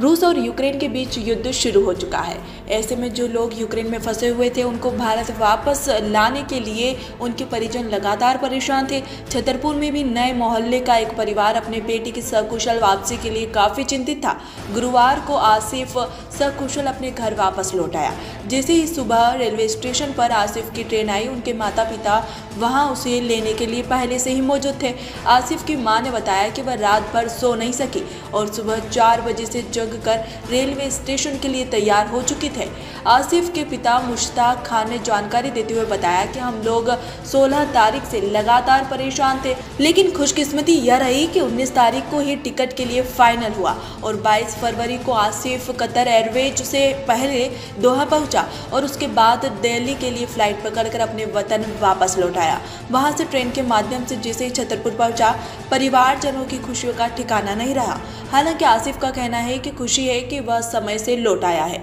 रूस और यूक्रेन के बीच युद्ध शुरू हो चुका है ऐसे में जो लोग यूक्रेन में फंसे हुए थे उनको भारत वापस लाने के लिए उनके परिजन लगातार परेशान थे छतरपुर में भी नए मोहल्ले का एक परिवार अपने बेटे की सकुशल वापसी के लिए काफ़ी चिंतित था गुरुवार को आसिफ सकुशल अपने घर वापस लौट आया जैसे ही सुबह रेलवे स्टेशन पर आसिफ की ट्रेन आई उनके माता पिता वहाँ उसे लेने के लिए पहले से ही मौजूद थे आसिफ की माँ ने बताया कि वह रात भर सो नहीं सकी और सुबह चार बजे से जग जंग कर रेलवे स्टेशन के लिए तैयार हो चुके थे आसिफ के पिता मुश्ताक खान ने जानकारी देते हुए बताया कि हम लोग 16 तारीख से लगातार परेशान थे लेकिन खुशकिस्मती यह रही कि 19 तारीख को ही टिकट के लिए फाइनल हुआ और 22 फरवरी को आसिफ कतर एयरवेज से पहले दोहा पहुंचा और उसके बाद दिल्ली के लिए फ्लाइट पकड़कर अपने वतन वापस लौटाया आया वहाँ से ट्रेन के माध्यम से जैसे ही छतरपुर पहुंचा परिवारजनों की खुशियों का ठिकाना नहीं रहा हालांकि आसिफ का कहना है कि खुशी है कि वह समय से लौट आया है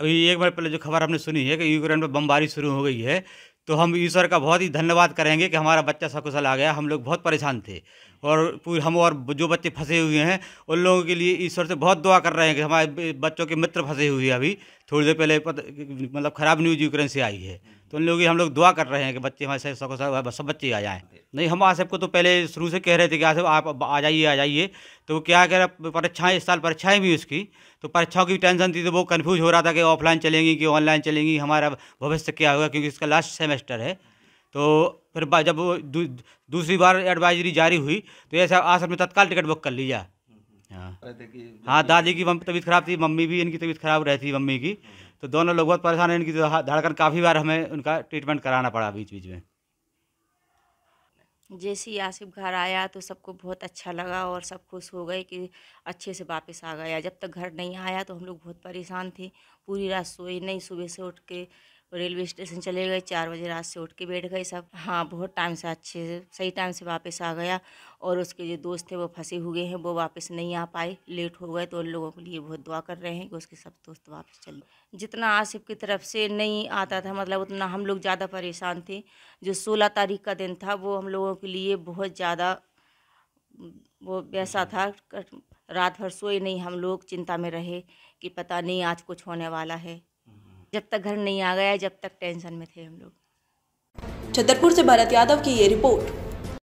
अभी एक बार पहले जो खबर हमने सुनी है कि यूक्रेन में बमबारी शुरू हो गई है तो हम ईश्वर का बहुत ही धन्यवाद करेंगे कि हमारा बच्चा सकुशल आ गया हम लोग बहुत परेशान थे और पूरे हम और जो बच्चे फंसे हुए हैं उन लोगों के लिए ईश्वर से बहुत दुआ कर रहे हैं कि हमारे बच्चों के मित्र फंसे हुए हैं अभी थोड़ी देर पहले मतलब ख़राब न्यूज़ यूक्रेन से आई है तो उन लोगों की हम लोग दुआ कर रहे हैं कि बच्चे हमारे सब सब बच्चे आ जाएँ नहीं हम आसिफ को तो पहले शुरू से कह रहे थे कि आसिफ आप आ जाइए आ जाइए तो वो क्या कह रहा परीक्षाएँ इस साल परीक्षाएँ भी उसकी तो परीक्षाओं की टेंशन थी तो वो कन्फ्यूज हो रहा था कि ऑफलाइन चलेंगी कि ऑनलाइन चलेंगी हमारा भविष्य क्या होगा क्योंकि इसका लास्ट सेमेस्टर है तो फिर जब दू, दूसरी बार एडवाइजरी जारी हुई तो ऐसा आश्रम में तत्काल टिकट बुक कर लिया हाँ हाँ दादी की तबीयत खराब थी मम्मी भी इनकी तबीयत खराब रहती मम्मी की तो दोनों लोग बहुत परेशान हैं इनकी तो धड़कन काफ़ी बार हमें उनका ट्रीटमेंट कराना पड़ा बीच बीच में जैसे ही आसिफ घर आया तो सबको बहुत अच्छा लगा और सब खुश हो गए कि अच्छे से वापस आ गया जब तक घर नहीं आया तो हम लोग बहुत परेशान थे पूरी रात सोए नहीं सुबह से उठ के रेलवे स्टेशन चले गए चार बजे रात से उठ के बैठ गए सब हाँ बहुत टाइम से अच्छे से सही टाइम से वापस आ गया और उसके जो दोस्त थे वो फंसे हुए हैं वो वापस नहीं आ पाए लेट हो गए तो उन लोगों के लिए बहुत दुआ कर रहे हैं कि उसके सब दोस्त वापस चले जितना आसिफ की तरफ से नहीं आता था मतलब उतना हम लोग ज़्यादा परेशान थे जो सोलह तारीख का दिन था वो हम लोगों के लिए बहुत ज़्यादा वो वैसा था रात भर सोए नहीं हम लोग चिंता में रहे कि पता नहीं आज कुछ होने वाला है जब तक घर नहीं आ गया जब तक टेंशन में थे हम लोग छतरपुर से भारत यादव की ये रिपोर्ट